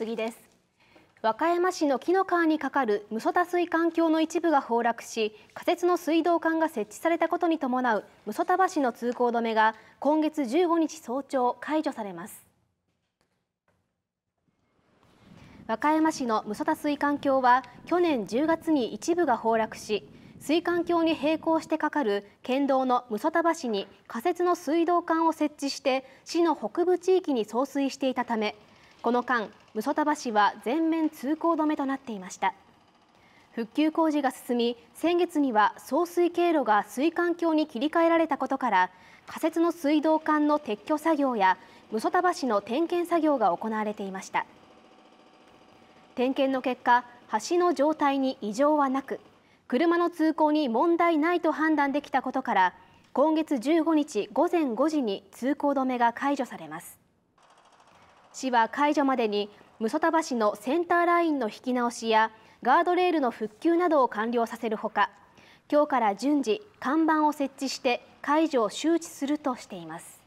次です和歌山市の紀の川に架かる無素田水管橋の一部が崩落し仮設の水道管が設置されたことに伴う無素田橋の通行止めが今月15日早朝解除されます和歌山市の無素田水管橋は去年10月に一部が崩落し水管橋に並行してかかる県道の無素田橋に仮設の水道管を設置して市の北部地域に送水していたためこの間武蔵田橋は全面通行止めとなっていました復旧工事が進み先月には送水経路が水管橋に切り替えられたことから仮設の水道管の撤去作業や武蔵田橋の点検作業が行われていました点検の結果橋の状態に異常はなく車の通行に問題ないと判断できたことから今月15日午前5時に通行止めが解除されます市は解除までに武蔵田橋のセンターラインの引き直しやガードレールの復旧などを完了させるほか今日から順次看板を設置して解除を周知するとしています